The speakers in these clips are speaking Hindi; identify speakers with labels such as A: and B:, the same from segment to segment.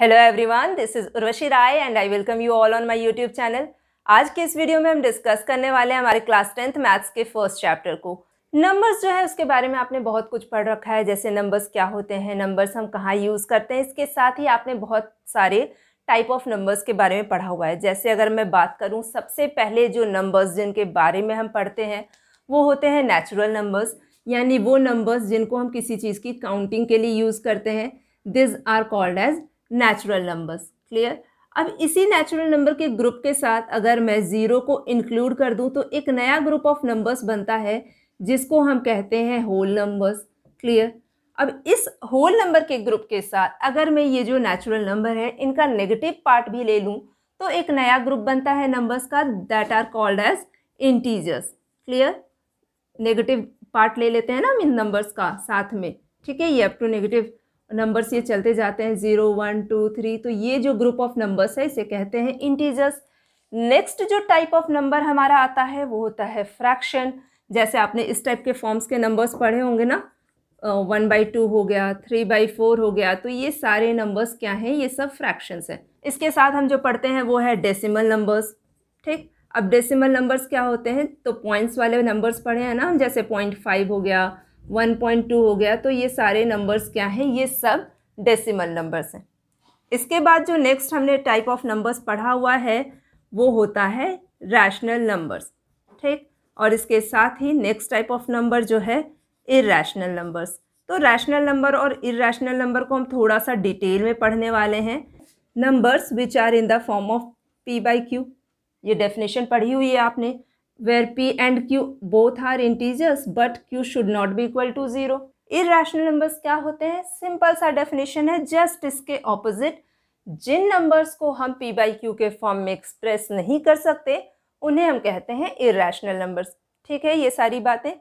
A: hello everyone this is Urvashi Rai and I welcome you all on my YouTube channel आज के इस वीडियो में हम डिस्कस करने वाले हैं हमारे क्लास टेंथ मैथ्स के फर्स्ट चैप्टर को नंबर्स जो है उसके बारे में आपने बहुत कुछ पढ़ रखा है जैसे नंबर्स क्या होते हैं नंबर्स हम कहाँ यूज़ करते हैं इसके साथ ही आपने बहुत सारे टाइप ऑफ नंबर्स के बारे में पढ़ा हुआ है जैसे अगर मैं बात करूँ सबसे पहले जो नंबर्स जिनके बारे में हम पढ़ते हैं वो होते हैं नेचुरल नंबर्स यानी वो नंबर्स जिनको हम किसी चीज़ की काउंटिंग के लिए यूज़ करते हैं these are called as natural numbers clear अब इसी नेचुरल नंबर के ग्रुप के साथ अगर मैं ज़ीरो को इंक्लूड कर दूं तो एक नया ग्रुप ऑफ नंबर्स बनता है जिसको हम कहते हैं होल नंबर्स क्लियर अब इस होल नंबर के ग्रुप के साथ अगर मैं ये जो नेचुरल नंबर है इनका नेगेटिव पार्ट भी ले लूँ तो एक नया ग्रुप बनता है नंबर्स का that are called as integers clear negative part ले लेते हैं ना हम इन नंबर्स का साथ में ठीक है ये अप टू नेगेटिव नंबर्स ये चलते जाते हैं ज़ीरो वन टू थ्री तो ये जो ग्रुप ऑफ नंबर्स है इसे कहते हैं इंटीजर्स नेक्स्ट जो टाइप ऑफ नंबर हमारा आता है वो होता है फ्रैक्शन जैसे आपने इस टाइप के फॉर्म्स के नंबर्स पढ़े होंगे ना वन बाई टू हो गया थ्री बाई फोर हो गया तो ये सारे नंबर्स क्या हैं ये सब फ्रैक्शंस हैं इसके साथ हम जो पढ़ते हैं वो है डेसिमल नंबर्स ठीक अब डेसिमल नंबर्स क्या होते हैं तो पॉइंट्स वाले नंबर्स पढ़े हैं ना हम जैसे पॉइंट फाइव हो गया 1.2 हो गया तो ये सारे नंबर्स क्या हैं ये सब डेसिमल नंबर्स हैं इसके बाद जो नेक्स्ट हमने टाइप ऑफ नंबर्स पढ़ा हुआ है वो होता है रैशनल नंबर्स ठीक और इसके साथ ही नेक्स्ट टाइप ऑफ नंबर जो है इरेशनल नंबर्स तो रैशनल नंबर और इरेशनल नंबर को हम थोड़ा सा डिटेल में पढ़ने वाले हैं numbers which are in the form of P by Q ये डेफिनेशन पढ़ी हुई है आपने where p and q both are integers but q should not be equal to zero irrational numbers क्या होते हैं सिंपल सा डेफिनेशन है जस्ट इसके ऑपोजिट जिन नंबर्स को हम p बाई क्यू के फॉर्म में एक्सप्रेस नहीं कर सकते उन्हें हम कहते हैं इरेशनल नंबर्स ठीक है ये सारी बातें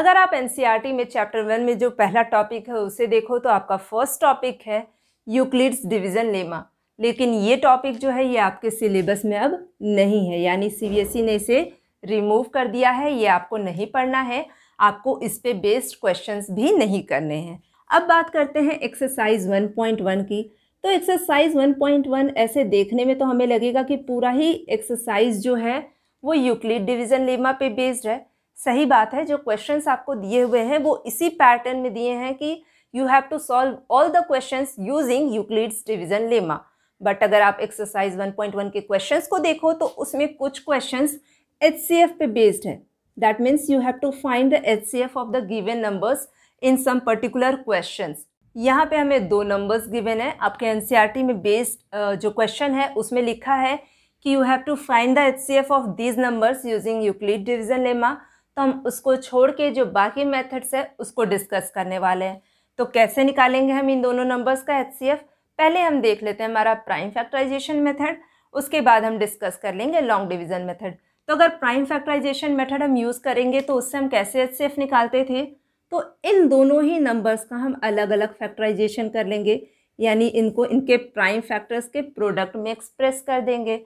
A: अगर आप एन e में चैप्टर वन में जो पहला टॉपिक है उसे देखो तो आपका फर्स्ट टॉपिक है यूक्लिड्स डिवीज़न लेमा लेकिन ये टॉपिक जो है ये आपके सिलेबस में अब नहीं है यानी सी e ने इसे रिमूव कर दिया है ये आपको नहीं पढ़ना है आपको इस पे बेस्ड क्वेश्चंस भी नहीं करने हैं अब बात करते हैं एक्सरसाइज 1.1 की तो एक्सरसाइज 1.1 ऐसे देखने में तो हमें लगेगा कि पूरा ही एक्सरसाइज जो है वो यूक्लिड डिवीज़न लेमा पे बेस्ड है सही बात है जो क्वेश्चन आपको दिए हुए हैं वो इसी पैटर्न में दिए हैं कि you have to solve all the question using Euclid's division lemma but अगर आप एक्सरसाइज 1.1 के क्वेश्चंस को देखो तो उसमें कुछ क्वेश्चंस एच सी एफ पे बेस्ड है that means you have to find the H C F of the given numbers in some particular question यहाँ पे हमें दो नंबर्स गिवन है आपके एन सी आर टी में बेस्ड जो क्वेश्चन है उसमें लिखा है कि you have to find the H C F of these numbers using Euclid division lemma तो हम उसको छोड़ के जो बाकी मेथड्स है उसको डिस्कस करने वाले हैं तो कैसे निकालेंगे हम इन दोनों नंबर्स का एच सी एफ पहले हम देख लेते हैं हमारा प्राइम फैक्टराइजेशन मेथड उसके बाद हम डिस्कस कर लेंगे लॉन्ग डिविजन मेथड तो अगर प्राइम फैक्टराइजेशन मेथड हम यूज़ करेंगे तो उससे हम कैसे एच सी निकालते थे तो इन दोनों ही नंबर्स का हम अलग अलग फैक्टराइजेशन कर लेंगे यानी इनको इनके प्राइम फैक्टर्स के प्रोडक्ट में एक्सप्रेस कर देंगे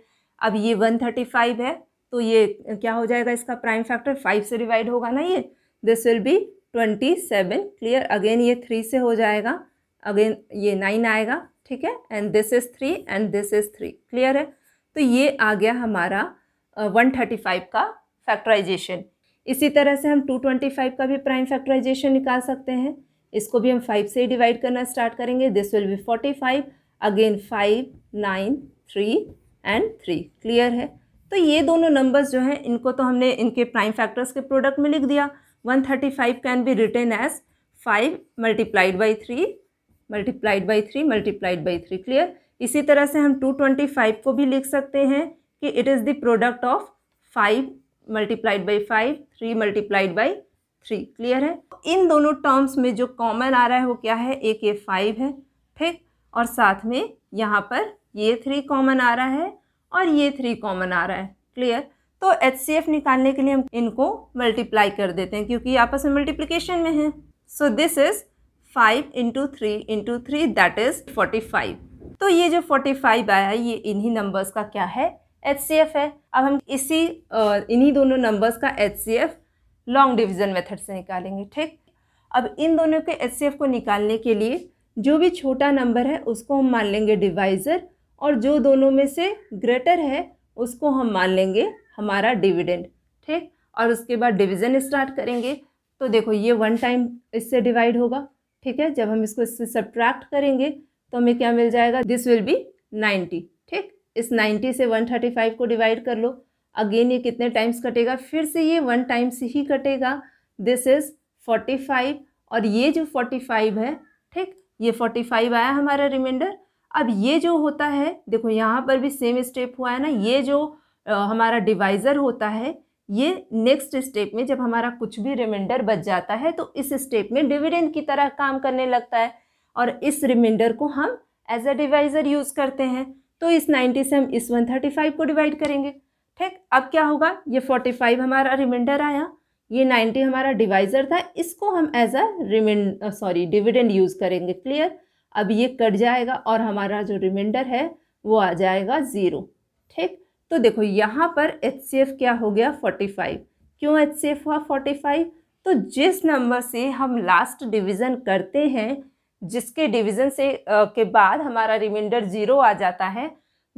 A: अब ये वन थर्टी फाइव है तो ये क्या हो जाएगा इसका प्राइम फैक्टर फाइव से डिवाइड होगा ना ये this will be twenty seven clear again ये थ्री से हो जाएगा अगेन ये नाइन आएगा ठीक है and this is three and this is three clear है तो ये आ गया हमारा वन थर्टी फाइव का फैक्टराइजेशन इसी तरह से हम टू ट्वेंटी फाइव का भी प्राइम फैक्टराइजेशन निकाल सकते हैं इसको भी हम फाइव से ही डिवाइड करना स्टार्ट करेंगे this will be forty five again five nine three and three clear है तो ये दोनों नंबर्स जो हैं इनको तो हमने इनके प्राइम फैक्टर्स के प्रोडक्ट में लिख दिया one thirty five can be written as five multiplied by three multiplied by three multiplied by three clear इसी तरह से हम टू ट्वेंटी फाइव को भी लिख सकते हैं कि it is the product of five multiplied by five three multiplied by three clear है तो इन दोनों टर्म्स में जो कॉमन आ रहा है वो क्या है एक ये फाइव है ठीक और साथ में यहाँ पर ये थ्री कॉमन आ रहा है और ये थ्री कॉमन आ रहा है क्लियर तो एच निकालने के लिए हम इनको मल्टीप्लाई कर देते हैं क्योंकि आपस में मल्टीप्लीकेशन में है so this is five into three into three that is forty five तो ये जो फोर्टी फाइव आया ये इन्हीं नंबर्स का क्या है एच है अब हम इसी इन्हीं दोनों नंबर्स का एच लॉन्ग डिवीज़न मेथड से निकालेंगे ठीक अब इन दोनों के एच को निकालने के लिए जो भी छोटा नंबर है उसको हम मान लेंगे डिवाइज़र और जो दोनों में से ग्रेटर है उसको हम मान लेंगे हमारा डिविडेंड ठीक और उसके बाद डिवीज़न स्टार्ट करेंगे तो देखो ये वन टाइम इससे डिवाइड होगा ठीक है जब हम इसको इससे सब्ट्रैक्ट करेंगे तो हमें क्या मिल जाएगा दिस विल बी नाइन्टी ठीक इस 90 से 135 को डिवाइड कर लो अगेन ये कितने टाइम्स कटेगा फिर से ये वन टाइम्स ही कटेगा दिस इज़ 45 और ये जो 45 है ठीक ये 45 आया हमारा रिमाइंडर अब ये जो होता है देखो यहाँ पर भी सेम स्टेप हुआ है ना ये जो आ, हमारा डिवाइज़र होता है ये नेक्स्ट स्टेप में जब हमारा कुछ भी रिमाइंडर बच जाता है तो इस स्टेप में डिविडेंड की तरह काम करने लगता है और इस रिमाइंडर को हम एज अ डिवाइज़र यूज़ करते हैं तो इस 90 से हम इस 135 को डिवाइड करेंगे ठीक अब क्या होगा ये 45 हमारा रिमाइंडर आया ये 90 हमारा डिवाइजर था इसको हम as a remind sorry dividend use करेंगे क्लियर अब ये कट जाएगा और हमारा जो रिमाइंडर है वो आ जाएगा ज़ीरो ठीक तो देखो यहाँ पर एच क्या हो गया फोर्टी फाइव क्यों एच हुआ फोर्टी फाइव तो जिस नंबर से हम लास्ट डिवीज़न करते हैं जिसके डिवीज़न से आ, के बाद हमारा रिमाइंडर ज़ीरो आ जाता है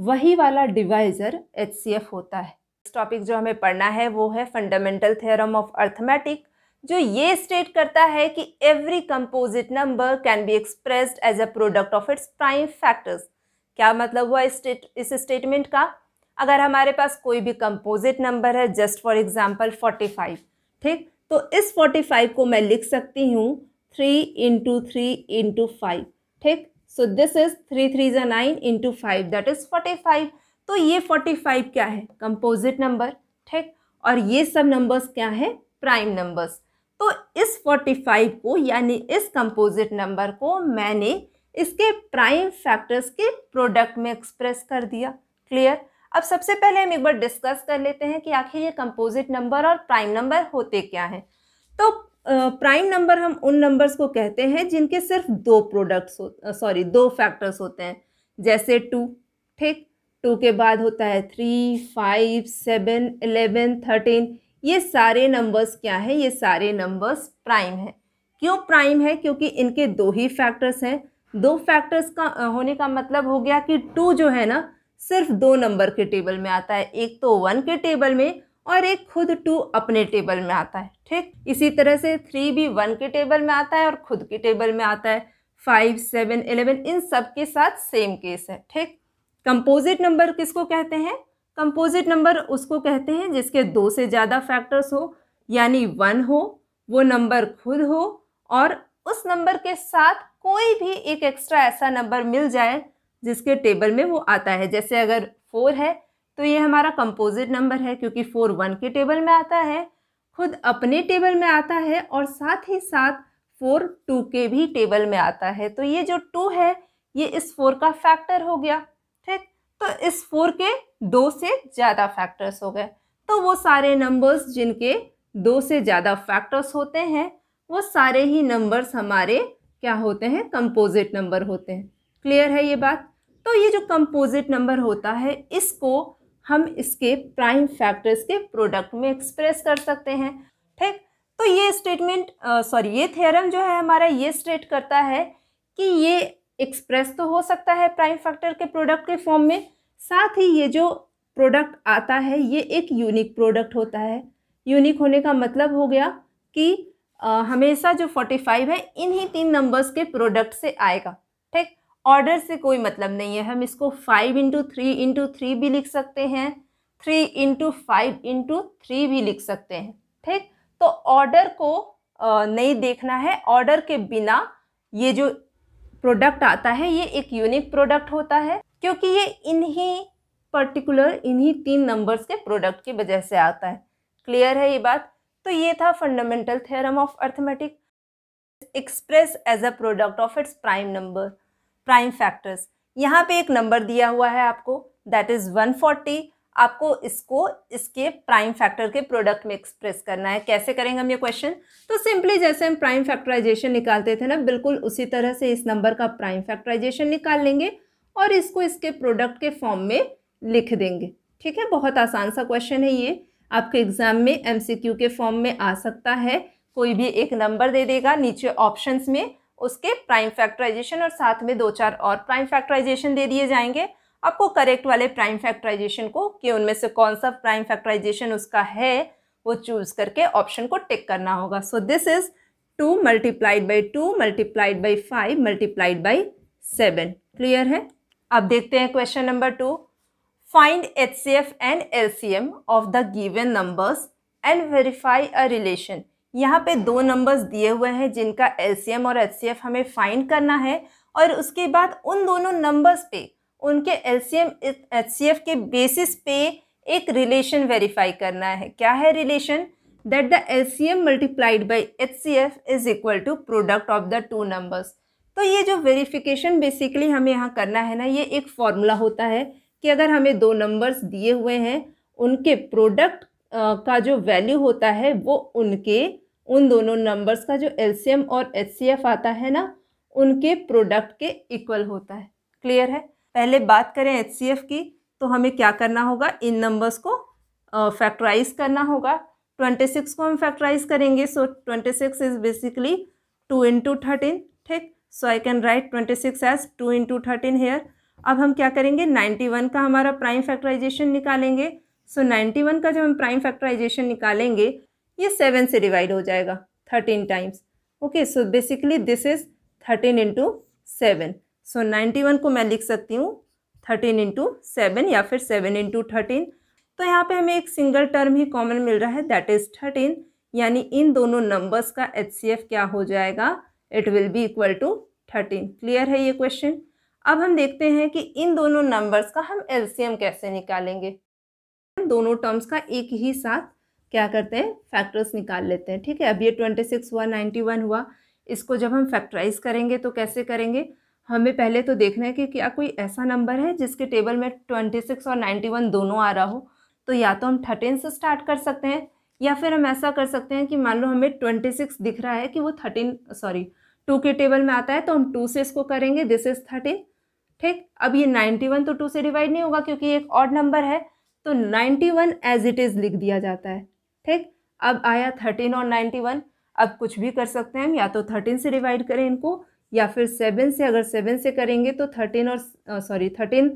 A: वही वाला डिवाइज़र एच होता है इस टॉपिक जो हमें पढ़ना है वो है फंडामेंटल थ्योरम ऑफ अर्थमेटिक जो ये स्टेट करता है कि every composite number can be expressed as a product of its prime factors क्या मतलब हुआ इस स्टेटमेंट का अगर हमारे पास कोई भी कंपोजिट नंबर है जस्ट फॉर एग्जाम्पल फोर्टी ठीक तो इस 45 को मैं लिख सकती हूँ three into three into five ठीक so this is three three जो nine into five that is forty five तो ये फोर्टी फाइव क्या है कंपोजिट नंबर ठीक और ये सब नंबर्स क्या है प्राइम नंबर्स तो इस फोर्टी फाइव को यानी इस कंपोजिट नंबर को मैंने इसके प्राइम फैक्टर्स के प्रोडक्ट में एक्सप्रेस कर दिया क्लियर अब सबसे पहले हम एक बार डिस्कस कर लेते हैं कि आखिर ये कंपोजिट नंबर और प्राइम नंबर होते क्या हैं तो प्राइम नंबर हम उन नंबर्स को कहते हैं जिनके सिर्फ दो प्रोडक्ट्स हो सॉरी दो फैक्टर्स होते हैं जैसे टू ठीक टू के बाद होता है three five seven eleven thirteen ये सारे नंबर्स क्या हैं ये सारे नंबर्स प्राइम हैं क्यों प्राइम है क्योंकि इनके दो ही फैक्टर्स हैं दो फैक्टर्स का होने का मतलब हो गया कि टू जो है ना सिर्फ दो नंबर के टेबल में आता है एक तो वन के टेबल में और एक खुद टू अपने टेबल में आता है ठीक इसी तरह से थ्री भी वन के टेबल में आता है और खुद के टेबल में आता है फाइव सेवन एलेवन इन सब के साथ सेम केस है ठीक कंपोजिट नंबर किसको कहते हैं कंपोजिट नंबर उसको कहते हैं जिसके दो से ज़्यादा फैक्टर्स हो यानी वन हो वो नंबर खुद हो और उस नंबर के साथ कोई भी एक एक्स्ट्रा ऐसा नंबर मिल जाए जिसके टेबल में वो आता है जैसे अगर फोर है तो ये हमारा कंपोजिट नंबर है क्योंकि फोर वन के टेबल में आता है खुद अपने टेबल में आता है और साथ ही साथ फोर टू के भी टेबल में आता है तो ये जो टू है ये इस फोर का फैक्टर हो गया ठीक तो इस फोर के दो से ज़्यादा फैक्टर्स हो गए तो वो सारे नंबर्स जिनके दो से ज़्यादा फैक्टर्स होते हैं वो सारे ही नंबर्स हमारे क्या होते हैं कंपोजिट नंबर होते हैं क्लियर है ये बात तो ये जो कंपोजिट नंबर होता है इसको हम इसके प्राइम फैक्टर्स के प्रोडक्ट में एक्सप्रेस कर सकते हैं ठीक तो ये स्टेटमेंट सॉरी ये थ्योरम जो है हमारा ये स्टेट करता है कि ये एक्सप्रेस तो हो सकता है प्राइम फैक्टर के प्रोडक्ट के फॉर्म में साथ ही ये जो प्रोडक्ट आता है ये एक यूनिक प्रोडक्ट होता है यूनिक होने का मतलब हो गया कि आ, हमेशा जो 45 है इन्हीं तीन नंबर्स के प्रोडक्ट से आएगा ऑर्डर से कोई मतलब नहीं है हम इसको five into three into three भी लिख सकते हैं three into five into three भी लिख सकते हैं ठीक तो ऑर्डर को नहीं देखना है ऑर्डर के बिना ये जो प्रोडक्ट आता है ये एक यूनिक प्रोडक्ट होता है क्योंकि ये इन्हीं पर्टिकुलर इन्हीं तीन नंबर्स के प्रोडक्ट की वजह से आता है क्लियर है ये बात तो ये था fundamental theorem of arithmetic express as a product of its prime number prime factors यहाँ पे एक नंबर दिया हुआ है आपको दैट इज़ 140 आपको इसको इसके प्राइम फैक्टर के प्रोडक्ट में एक्सप्रेस करना है कैसे करेंगे हम ये क्वेश्चन तो सिंपली जैसे हम प्राइम फैक्टराइजेशन निकालते थे ना बिल्कुल उसी तरह से इस नंबर का प्राइम फैक्टराइजेशन निकाल लेंगे और इसको इसके प्रोडक्ट के फॉर्म में लिख देंगे ठीक है बहुत आसान सा क्वेश्चन है ये आपके एग्जाम में एम के फॉर्म में आ सकता है कोई भी एक नंबर दे देगा नीचे ऑप्शंस में उसके प्राइम फैक्टराइजेशन और साथ में दो चार और प्राइम फैक्टराइजेशन दे दिए जाएंगे आपको करेक्ट वाले प्राइम फैक्टराइजेशन को कि उनमें से कौन सा प्राइम फैक्टराइजेशन उसका है वो चूज करके ऑप्शन को टिक करना होगा so this is two multiplied by two multiplied by five multiplied by seven clear है अब देखते हैं question number two find H C F and L C M of the given numbers and verify a relation यहाँ पे दो नंबर्स दिए हुए हैं जिनका एलसीएम और एचसीएफ हमें फाइंड करना है और उसके बाद उन दोनों नंबर्स पे उनके एलसीएम एचसीएफ के बेसिस पे एक रिलेशन वेरीफाई करना है क्या है relation that the LCM multiplied by HCF is equal to product of the two numbers तो ये जो वेरीफिकेशन बेसिकली हमें यहाँ करना है ना ये एक फॉर्मूला होता है कि अगर हमें दो नंबर्स दिए हुए हैं उनके प्रोडक्ट का जो वैल्यू होता है वो उनके उन दोनों नंबर्स का जो एल और एच आता है ना उनके प्रोडक्ट के इक्वल होता है क्लियर है पहले बात करें एच की तो हमें क्या करना होगा इन नंबर्स को फैक्टराइज करना होगा ट्वेंटी सिक्स को हम फैक्टराइज करेंगे so twenty six is basically two into thirteen ठीक so I can write twenty six as two into thirteen here अब हम क्या करेंगे नाइन्टी वन का हमारा प्राइम फैक्टराइजेशन निकालेंगे सो नाइन्टी वन का जब हम प्राइम फैक्टराइजेशन निकालेंगे ये सेवन से डिवाइड हो जाएगा thirteen times okay so basically this is thirteen into seven so ninety one को मैं लिख सकती हूँ थर्टीन इंटू सेवन या फिर सेवन इंटू थर्टीन तो यहाँ पे हमें एक सिंगल टर्म ही कॉमन मिल रहा है दैट इज़ थर्टीन यानी इन दोनों नंबर्स का एच क्या हो जाएगा it will be equal to thirteen clear है ये क्वेश्चन अब हम देखते हैं कि इन दोनों नंबर्स का हम एम कैसे निकालेंगे हम दोनों टर्म्स का एक ही साथ क्या करते हैं फैक्टर्स निकाल लेते हैं ठीक है अब ये ट्वेंटी सिक्स हुआ नाइन्टी वन हुआ इसको जब हम फैक्टराइज करेंगे तो कैसे करेंगे हमें पहले तो देखना है कि क्या कोई ऐसा नंबर है जिसके टेबल में ट्वेंटी सिक्स और नाइन्टी वन दोनों आ रहा हो तो या तो हम थर्टीन से स्टार्ट कर सकते हैं या फिर हम ऐसा कर सकते हैं कि मान लो हमें ट्वेंटी सिक्स दिख रहा है कि वो थर्टीन सॉरी टू के टेबल में आता है तो हम टू से इसको करेंगे दिस इज़ थर्टीन ठीक अब ये नाइन्टी वन तो टू से डिवाइड नहीं होगा क्योंकि एक और नंबर है तो 91 एज इट इज़ लिख दिया जाता है ठीक अब आया 13 और 91 अब कुछ भी कर सकते हैं हम या तो 13 से डिवाइड करें इनको या फिर 7 से अगर 7 से करेंगे तो 13 और सॉरी 13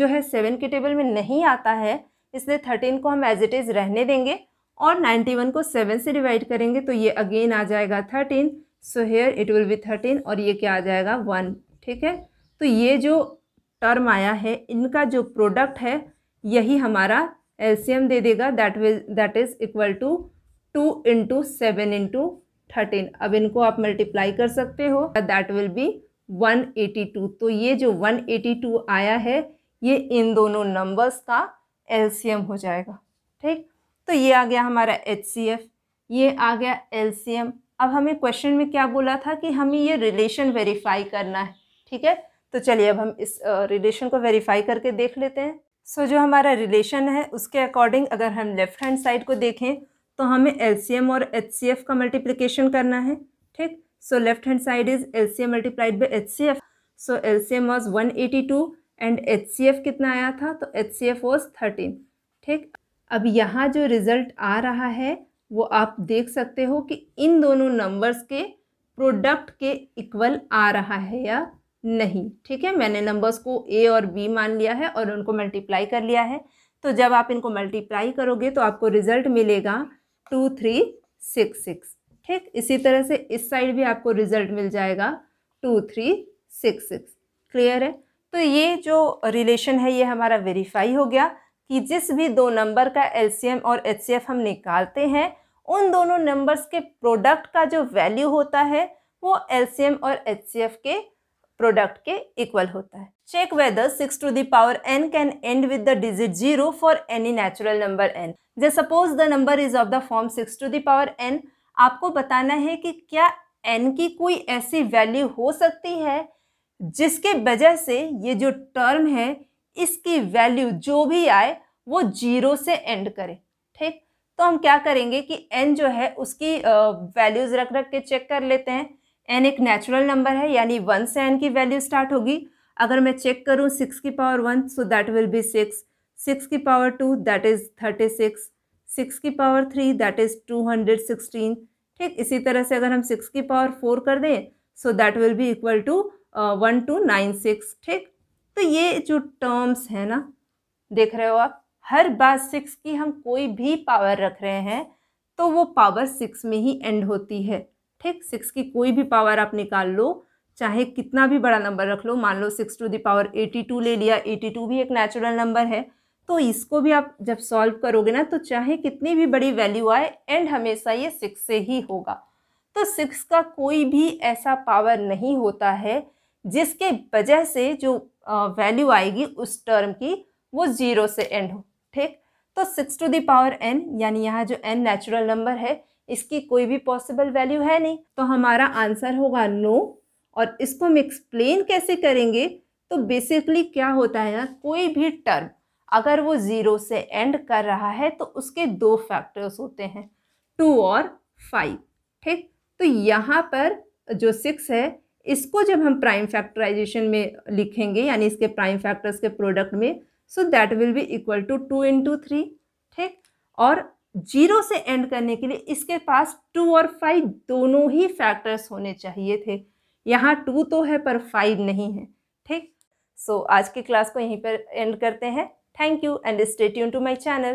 A: जो है 7 के टेबल में नहीं आता है इसलिए 13 को हम एज इट इज़ रहने देंगे और 91 को 7 से डिवाइड करेंगे तो ये अगेन आ जाएगा 13 so here it will be thirteen और ये क्या आ जाएगा वन ठीक है तो ये जो टर्म आया है इनका जो प्रोडक्ट है यही हमारा एलसीएम दे देगा that which that is equal to two into seven into thirteen अब इनको आप मल्टीप्लाई कर सकते हो that will be one eighty two तो ये जो वन एटी टू आया है ये इन दोनों नंबर्स का एलसीएम हो जाएगा ठीक तो ये आ गया हमारा एच सी एफ ये आ गया एल सी एम अब हमें क्वेश्चन में क्या बोला था कि हमें ये रिलेशन वेरीफाई करना है ठीक है तो चलिए अब हम इस रिलेशन को वेरीफाई करके देख लेते हैं सो so, जो हमारा रिलेशन है उसके अकॉर्डिंग अगर हम लेफ़्ट हैंड साइड को देखें तो हमें एल और एच का मल्टीप्लिकेशन करना है ठीक so left hand side is L C M multiplied by H C F so L C M was one eighty two and H C F कितना आया था तो H C F was thirteen ठीक अब यहाँ जो रिज़ल्ट आ रहा है वो आप देख सकते हो कि इन दोनों नंबर्स के प्रोडक्ट के इक्वल आ रहा है या नहीं ठीक है मैंने नंबर्स को ए और बी मान लिया है और उनको मल्टीप्लाई कर लिया है तो जब आप इनको मल्टीप्लाई करोगे तो आपको रिजल्ट मिलेगा टू थ्री सिक्स सिक्स ठीक इसी तरह से इस साइड भी आपको रिजल्ट मिल जाएगा two three six six clear है तो ये जो रिलेशन है ये हमारा वेरीफाई हो गया कि जिस भी दो नंबर का एल और एच हम निकालते हैं उन दोनों नंबर्स के प्रोडक्ट का जो वैल्यू होता है वो एल और एच के प्रोडक्ट के इक्वल होता है check whether six to the power n can end with the digit zero for any natural number n जे suppose the number is of the form six to the power n आपको बताना है कि क्या एन की कोई ऐसी वैल्यू हो सकती है जिसके वजह से ये जो टर्म है इसकी वैल्यू जो भी आए वो जीरो से एंड करे ठीक तो हम क्या करेंगे कि एन जो है उसकी वैल्यूज़ रख रख के चेक कर लेते हैं एन एक नेचुरल नंबर है यानी वन से एन की वैल्यू स्टार्ट होगी अगर मैं चेक करूँ सिक्स की power one so that will be six six की power two that is thirty six six की power three that is two hundred sixteen ठीक इसी तरह से अगर हम सिक्स की पावर फोर कर दें so that will be equal to one two nine six ठीक तो ये जो टर्म्स हैं ना देख रहे हो आप हर बार सिक्स की हम कोई भी पावर रख रहे हैं तो वो पावर सिक्स में ही एंड होती है ठीक सिक्स की कोई भी पावर आप निकाल लो चाहे कितना भी बड़ा नंबर रख लो मान लो six to power eighty two ले लिया एटी टू भी एक नेचुरल नंबर है तो इसको भी आप जब सॉल्व करोगे ना तो चाहे कितनी भी बड़ी वैल्यू आए एंड हमेशा ये सिक्स से ही होगा तो सिक्स का कोई भी ऐसा पावर नहीं होता है जिसके वजह से जो वैल्यू आएगी उस टर्म की वो ज़ीरो से एंड हो ठीक तो सिक्स टू दावर एन यानी यहाँ जो एन नेचुरल नंबर है इसकी कोई भी पॉसिबल वैल्यू है नहीं तो हमारा आंसर होगा नो और इसको हम एक्सप्लेन कैसे करेंगे तो बेसिकली क्या होता है ना कोई भी टर्म अगर वो ज़ीरो से एंड कर रहा है तो उसके दो फैक्टर्स होते हैं टू और फाइव ठीक तो यहाँ पर जो सिक्स है इसको जब हम प्राइम फैक्टराइजेशन में लिखेंगे यानी इसके प्राइम फैक्टर्स के प्रोडक्ट में so that will be equal to two into three ठीक और जीरो से एंड करने के लिए इसके पास टू और फाइव दोनों ही फैक्टर्स होने चाहिए थे यहाँ टू तो है पर फाइव नहीं है ठीक सो so, आज की क्लास को यहीं पर एंड करते हैं thank you and stay tune to my channel